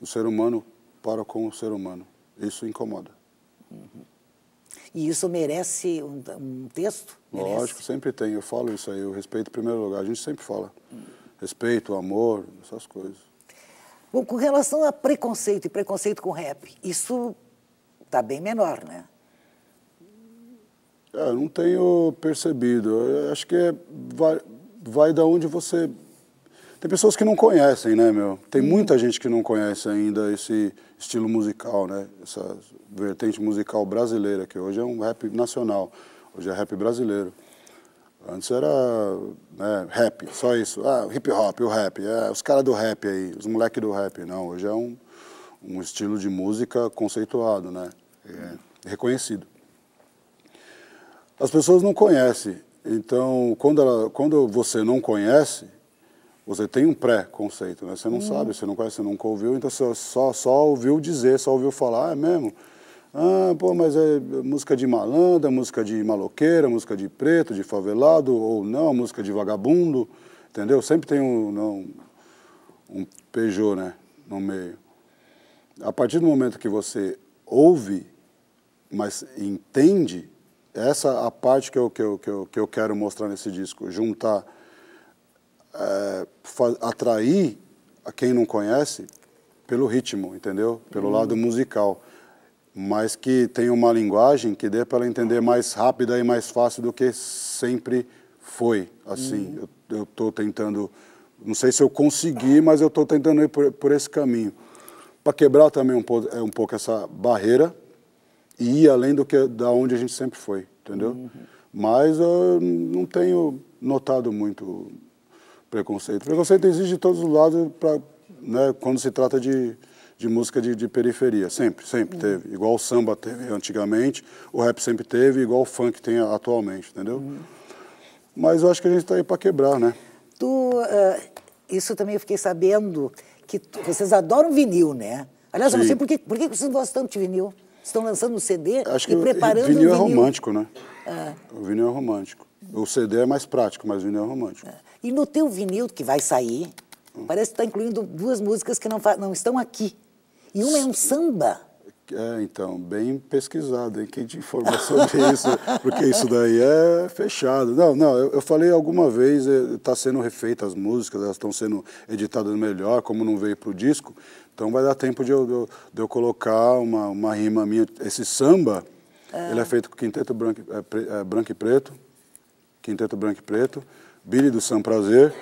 o ser humano para com o ser humano. Isso incomoda. Uhum. E isso merece um, um texto? Merece. Lógico, sempre tem. Eu falo isso aí. O respeito em primeiro lugar. A gente sempre fala. Uhum. Respeito, amor, essas coisas. Bom, com relação a preconceito e preconceito com rap, isso está bem menor, né? É, não tenho percebido. Eu acho que é, vai, vai da onde você tem pessoas que não conhecem, né, meu? Tem muita gente que não conhece ainda esse estilo musical, né? Essa vertente musical brasileira, que hoje é um rap nacional, hoje é rap brasileiro. Antes era né, rap, só isso. Ah, hip hop, o rap, é, os caras do rap aí, os moleques do rap. Não, hoje é um, um estilo de música conceituado, né? É, reconhecido. As pessoas não conhecem. Então, quando, ela, quando você não conhece, você tem um pré-conceito, né? Você não hum. sabe, você não conhece, você nunca ouviu, então você só, só ouviu dizer, só ouviu falar, é mesmo. Ah, pô, mas é música de malandra, é música de maloqueira, é música de preto, de favelado, ou não, é música de vagabundo, entendeu? Sempre tem um, não, um Peugeot, né, no meio. A partir do momento que você ouve, mas entende, essa é a parte que eu, que eu, que eu, que eu quero mostrar nesse disco, juntar é, atrair a quem não conhece pelo ritmo, entendeu? Pelo uhum. lado musical. Mas que tenha uma linguagem que dê para ela entender mais rápida e mais fácil do que sempre foi. Assim, uhum. eu estou tentando, não sei se eu consegui, mas eu estou tentando ir por, por esse caminho. Para quebrar também um pouco, é, um pouco essa barreira e ir além do que da onde a gente sempre foi, entendeu? Uhum. Mas eu não tenho notado muito preconceito. Preconceito existe de todos os lados pra, né, quando se trata de, de música de, de periferia. Sempre, sempre uhum. teve. Igual o samba teve antigamente, o rap sempre teve, igual o funk tem atualmente, entendeu? Uhum. Mas eu acho que a gente está aí para quebrar, né? Tu, uh, isso também eu fiquei sabendo, que tu, vocês adoram vinil, né? Aliás, Sim. eu não sei por que, por que vocês gostam tanto de vinil. Estão lançando um CD acho e que preparando vinil é vinil. é romântico, né? É. O vinil é romântico. O CD é mais prático, mas o vinil é romântico. É. E no teu vinil que vai sair, hum. parece que está incluindo duas músicas que não, não estão aqui. E uma é um samba. É, então, bem pesquisado, hein? Quem te informou sobre isso? Porque isso daí é fechado. Não, não, eu, eu falei alguma vez, está é, sendo refeita as músicas, elas estão sendo editadas melhor, como não veio para o disco. Então vai dar tempo de eu, de eu, colocar uma, uma rima minha. Esse samba, é. ele é feito com quinteto branco, é, é branco e preto, Quinteto Branco e Preto, Billy do São Prazer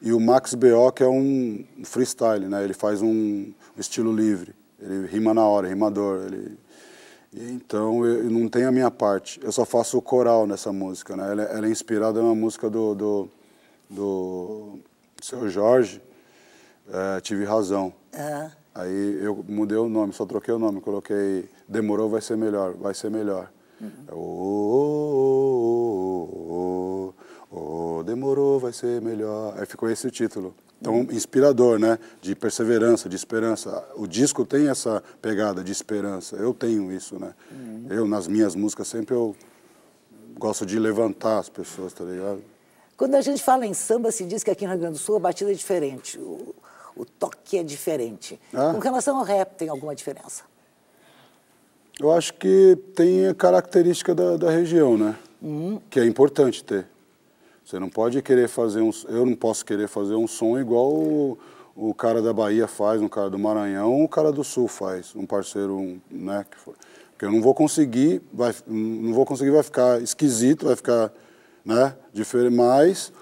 e o Max B.O., que é um freestyle, né? Ele faz um estilo livre, ele rima na hora, é rimador, ele... Então, eu não tem a minha parte. Eu só faço o coral nessa música, né? Ela, é, ela é inspirada numa música do, do, do seu Jorge, é, Tive Razão. Uhum. Aí eu mudei o nome, só troquei o nome, coloquei Demorou vai ser melhor, vai ser melhor. Oh, oh, oh, demorou, vai ser melhor. Aí ficou esse o título. Então, uhum. inspirador, né? De perseverança, de esperança. O disco tem essa pegada de esperança. Eu tenho isso, né? Uhum. Eu, nas minhas músicas, sempre eu gosto de levantar as pessoas, tá ligado? Quando a gente fala em samba, se diz que aqui no Rio Grande do Sul a batida é diferente, o, o toque é diferente. Ah. Com relação ao rap, tem alguma diferença? Eu acho que tem a característica da, da região, né? Uhum. Que é importante ter. Você não pode querer fazer um... Eu não posso querer fazer um som igual o, o cara da Bahia faz, um cara do Maranhão, o cara do Sul faz, um parceiro, um, né? Que Porque eu não vou conseguir, vai, não vou conseguir, vai ficar esquisito, vai ficar, né? Diferente, mas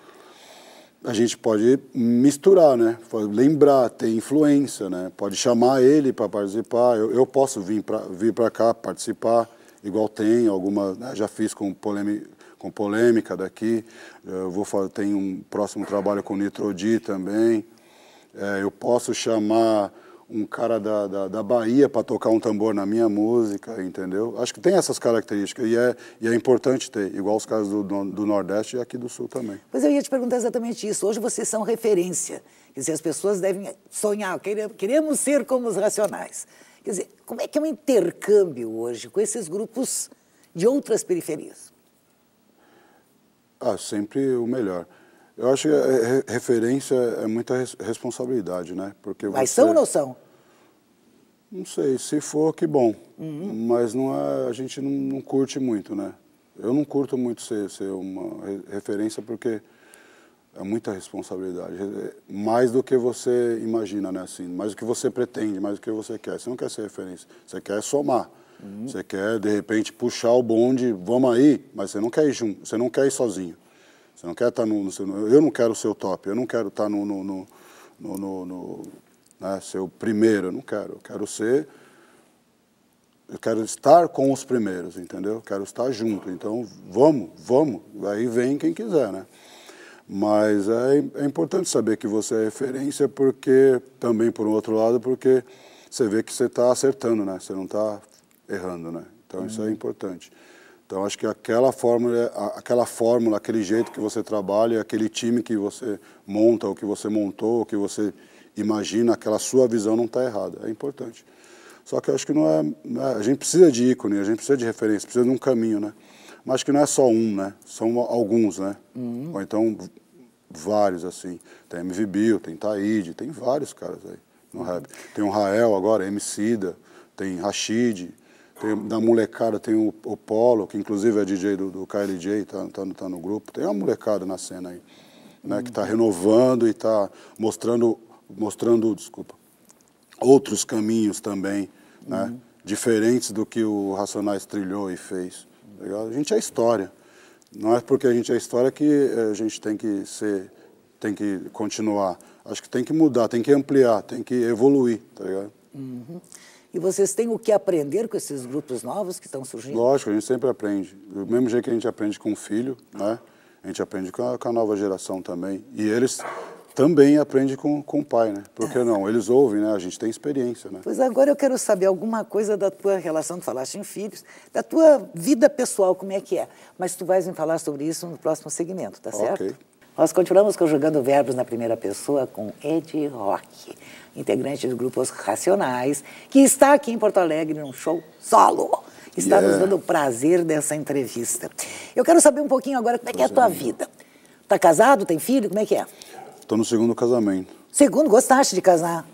a gente pode misturar, né? Lembrar, ter influência, né? Pode chamar ele para participar. Eu, eu posso vir para vir para cá participar, igual tem alguma. Né? Já fiz com polêmica, com polêmica daqui. Eu vou fazer, tem um próximo trabalho com Nitrodi também. É, eu posso chamar um cara da, da, da Bahia para tocar um tambor na minha música, entendeu? Acho que tem essas características e é, e é importante ter, igual os caras do, do, Nordeste e aqui do Sul também. mas eu ia te perguntar exatamente isso. Hoje vocês são referência. Quer dizer, as pessoas devem sonhar, queremos ser como os racionais. Quer dizer, como é que é um intercâmbio hoje com esses grupos de outras periferias? Ah, sempre o melhor. Eu acho que a referência é muita responsabilidade, né? Porque Mas são ou não são? Não sei, se for, que bom. Uhum. Mas não é, a gente não, não, curte muito, né? Eu não curto muito ser, ser uma referência porque é muita responsabilidade. Mais do que você imagina, né? Assim, mais do que você pretende, mais do que você quer. Você não quer ser referência, você quer somar. Uhum. Você quer, de repente, puxar o bonde, vamos aí, mas você não quer ir junto, você não quer ir sozinho. Você não quer estar tá no, no eu não quero ser o top, eu não quero estar tá no, no, no, no, no né, ser o primeiro, eu não quero. Eu quero ser, eu quero estar com os primeiros, entendeu? Eu quero estar junto. Então vamos, vamos. Aí vem quem quiser, né? Mas é, é importante saber que você é referência, porque também por um outro lado, porque você vê que você está acertando, né? Você não está errando, né? Então hum. isso é uhum. importante. Então acho que aquela fórmula, aquela fórmula, aquele jeito que você trabalha, aquele time que você monta, ou que você montou, o que você imagina, aquela sua visão não está errada. É importante. Só que eu acho que é, não é, A gente precisa de ícone, a gente precisa de referência, precisa de um caminho, né? Mas acho que não é só um, né? São alguns, né? Uhum. Ou então vários, assim. Tem MV Bill, tem Taíde, tem vários caras aí no uhum. rap. Tem o Rael agora, Da, tem Rashid. Tem, da molecada tem o, o, Polo, que inclusive é DJ do, do KLJ, tá, tá, tá no grupo. Tem uma molecada na cena aí, né, que está renovando e está mostrando, mostrando, desculpa, outros caminhos também, né, uhum. diferentes do que o Racionais trilhou e fez. Tá a gente é história. Não é porque a gente é história que eh, a gente tem que ser, tem que continuar. Acho que tem que mudar, tem que ampliar, tem que evoluir, tá ligado? Uhum. E vocês têm o que aprender com esses grupos novos que estão surgindo? Lógico, a gente sempre aprende. Do mesmo jeito que a gente aprende com o filho, né? a gente aprende com a, com a nova geração também. E eles também aprendem com, com o pai, né? que não, eles ouvem, né? A gente tem experiência, né? Pois agora eu quero saber alguma coisa da tua relação, tu falaste em filhos, da tua vida pessoal, como é que é. Mas tu vais me falar sobre isso no próximo segmento, tá certo? Ok. Nós continuamos conjugando verbos na primeira pessoa com Ed Rock, integrante dos grupos Racionais, que está aqui em Porto Alegre num show solo. Está yeah. nos dando o prazer dessa entrevista. Eu quero saber um pouquinho agora como é que é a tua vida. Está casado, tem filho, como é que é? Estou no segundo casamento. Segundo, gostaste de casar?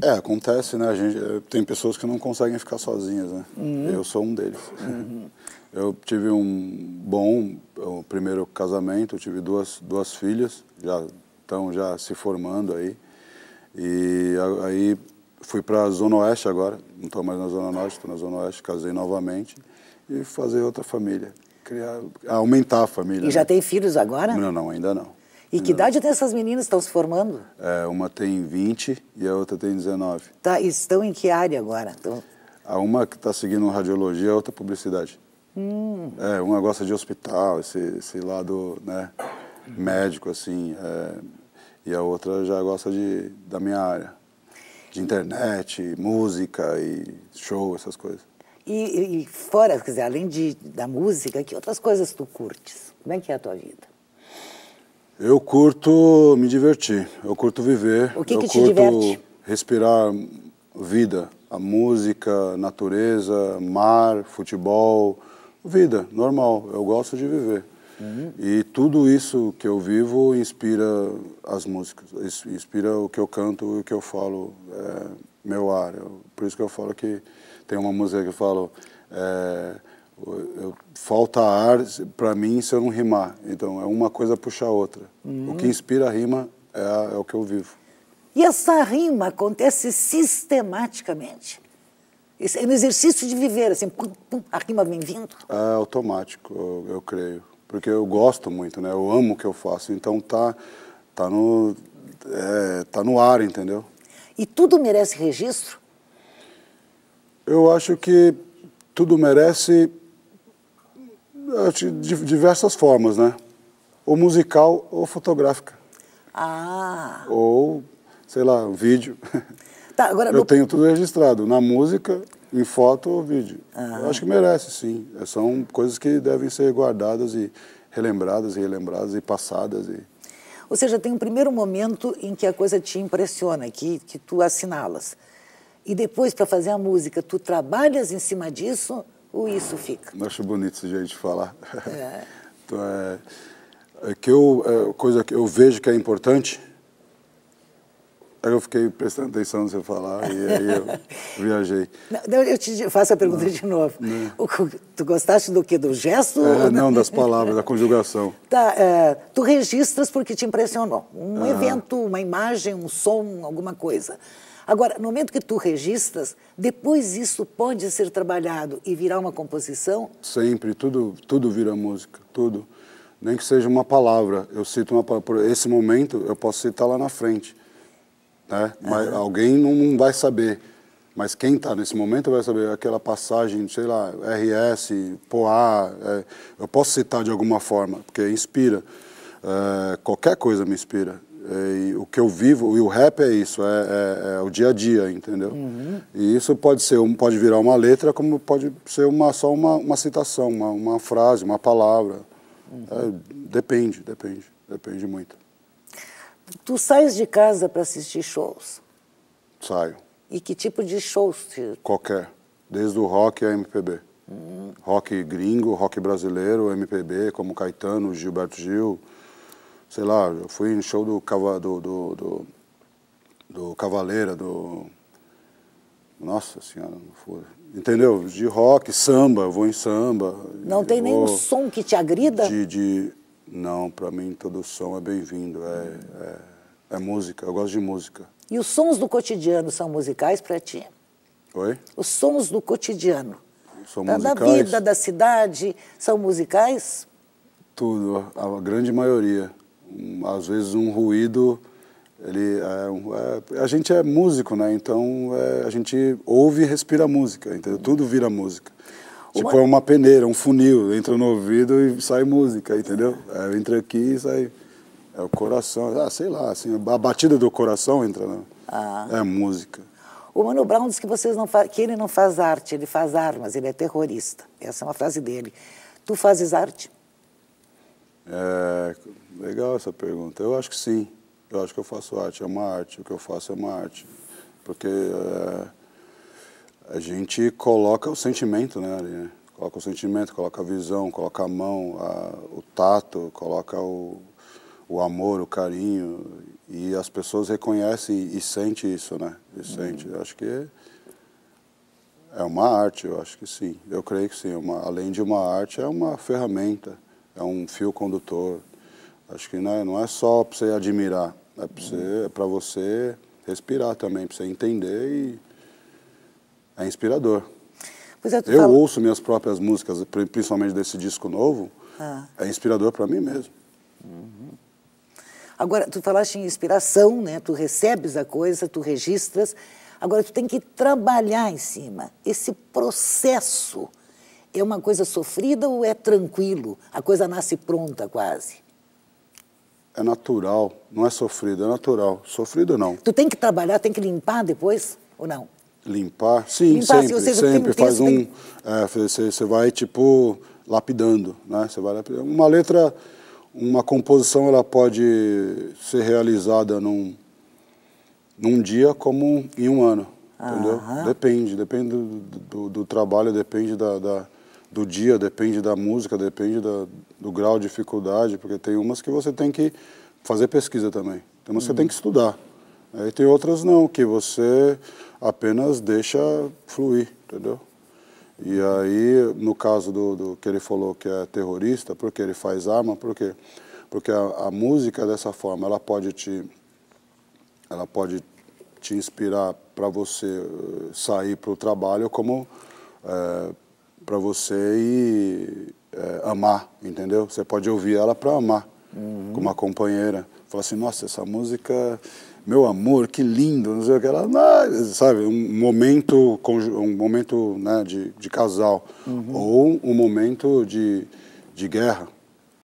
É, acontece, né? A gente, eh, tem pessoas que não conseguem ficar sozinhas, né? Uhum. Eu sou um deles. Uhum. Eu tive um bom um é, primeiro casamento, tive duas, duas filhas, já estão já se formando aí. E aí fui para a Zona Oeste agora, não estou mais na Zona Norte, estou na Zona Oeste, casei novamente e fazer outra família, criar, aumentar a família. E já né? tem filhos agora? Não, não, ainda não. E que idade tem essas meninas estão se formando? É, uma tem 20 e a outra tem 19. Tá, estão em que área agora? Então... A uma que está seguindo radiologia, a outra publicidade. Hum. É, uma gosta de hospital, esse, esse lado né, médico, assim, é, e a outra já gosta de, da minha área, de internet, música e show, essas coisas. E, e fora, quer dizer, além de, da música, que outras coisas tu curtes? Como é que é a tua vida? Eu curto me divertir, eu curto viver. O que, eu que te curto diverte? Respirar vida, a música, natureza, mar, futebol, vida, normal. Eu gosto de viver. Uhum. E tudo isso que eu vivo inspira as músicas, inspira o que eu canto e o que eu falo, é, meu ar. Eu, por isso que eu falo que tem uma música que eu falo, é, eu, falta ar para mim se eu não rimar. Então é uma coisa puxar a outra. Uhum. O que inspira a rima é, é o que eu vivo. E essa rima acontece sistematicamente. Esse é um exercício de viver, assim, pum, pum, a rima vem vindo. É automático, eu, eu, creio. Porque eu gosto muito, né? Eu amo o que eu faço. Então tá, tá, no, é, tá no ar, entendeu? E tudo merece registro? Eu acho que tudo merece de diversas formas, né? Ou musical ou fotográfica. Ah! Ou, sei lá, um vídeo. Tá, agora, eu no... tenho tudo registrado, na música, em foto ou vídeo. Eu ah. acho que merece, sim. É, são coisas que devem ser guardadas e relembradas e relembradas e passadas. E... Ou seja, tem um primeiro momento em que a coisa te impressiona, que, que tu assinalas. E depois, para fazer a música, tu trabalhas em cima disso ou isso fica? Eu acho bonito esse jeito de falar. É. então, é, é que eu, é, coisa que eu vejo que é importante Aí eu fiquei prestando atenção no você falar e aí eu viajei. Não, eu te faço a pergunta não, de novo. O, tu gostaste do que? Do gesto? É, não, das palavras, da conjugação. Tá, é, tu registras porque te impressionou. Um evento, uma imagem, um som, alguma coisa. Agora, no momento que tu registras, depois isso pode ser trabalhado e virar uma composição? Sempre, tudo, tudo vira música, tudo. Nem que seja uma palavra. Eu cito uma palavra. Esse momento eu posso citar lá na frente né? Mas uhum. alguém não vai saber. Mas quem está nesse momento vai saber aquela passagem, sei lá, RS, Poá. É, eu posso citar de alguma forma, porque inspira. É, qualquer coisa me inspira. É, o que eu vivo, e o rap é isso, é, é, é, o dia a dia, entendeu? Uhum. E isso pode ser, pode virar uma letra, como pode ser uma, só uma, uma citação, uma, uma frase, uma palavra. Uhum. É, depende, depende, depende muito. Tu sais de casa para assistir shows? Saio. E que tipo de shows? Te... Qualquer. Desde o rock a MPB. Rock gringo, rock brasileiro, MPB, como Caetano, Gilberto Gil. Sei lá, eu fui em show do, do, do, do, do Cavaleira, do. Nossa senhora, não foi. Entendeu? De rock, samba, vou em samba. Não tem nenhum som que te agrida? De, de não, para mim todo som é bem-vindo, é, é, é, música, eu gosto de música. E os sons do cotidiano são musicais para ti? Oi? Os sons do cotidiano. São da, musicais? Da vida, da cidade, são musicais? Tudo, a, a grande maioria. Um, às vezes um ruído, ele é, é, a gente é músico, né? Então é, a gente ouve e respira música, entendeu? Tudo vira música. Tipo, é uma peneira, um funil, entra no ouvido e sai música, entendeu? É, entra aqui e sai. É o coração, ah, sei lá, assim, a batida do coração entra na. Ah. É música. O Mano Brown diz que, vocês não que ele não faz arte, ele faz armas, ele é terrorista. Essa é uma frase dele. Tu fazes arte? É, legal essa pergunta. Eu acho que sim. Eu acho que eu faço arte. É uma arte. O que eu faço é uma arte. Porque. É a gente coloca o sentimento né, ali, né? Coloca o sentimento, coloca a visão, coloca a mão, a, o tato, coloca o, o amor, o carinho. E as pessoas reconhecem e sentem isso, né? E uhum. sente. Acho que é uma arte, eu acho que sim. Eu creio que sim. Uma, além de uma arte, é uma ferramenta, é um fio condutor. Acho que não é, não é só para você admirar, é para uhum. você, é você respirar também, para você entender e é inspirador. É, eu fala... ouço minhas próprias músicas, principalmente desse disco novo, ah. é inspirador para mim mesmo. Uhum. Agora, tu falaste em inspiração, né? Tu recebes a coisa, tu registras. Agora, tu tem que trabalhar em cima. Esse processo é uma coisa sofrida ou é tranquilo? A coisa nasce pronta quase? É natural, não é sofrido, é natural. Sofrido não. Tu tem que trabalhar, tem que limpar depois ou não? Limpar, sim, Limpar, assim, sempre, assim, sempre. Tem, faz tem... um... É, você, você vai, tipo, lapidando, né? Você vai lapidando. Uma letra, uma composição, ela pode ser realizada num, num dia como em um ano, entendeu? Depende, depende do, do, do trabalho, depende da, da, do dia, depende da música, depende da, do grau de dificuldade, porque tem umas que você tem que fazer pesquisa também. Tem umas que você tem uhum. que estudar. E tem outras não, que você apenas deixa fluir, entendeu? E aí, no caso do, do que ele falou que é terrorista, porque ele faz arma, por quê? Porque a, a música dessa forma, ela pode te, ela pode te inspirar para você eh, sair para o trabalho como é, eh, para você ir é, amar, entendeu? Você pode ouvir ela para amar, uhum. como uma companheira. Falar assim, nossa, essa música meu amor, que lindo, não sei o que lá, sabe, um momento, um momento né, de, de casal, uhum. ou um momento de, de guerra,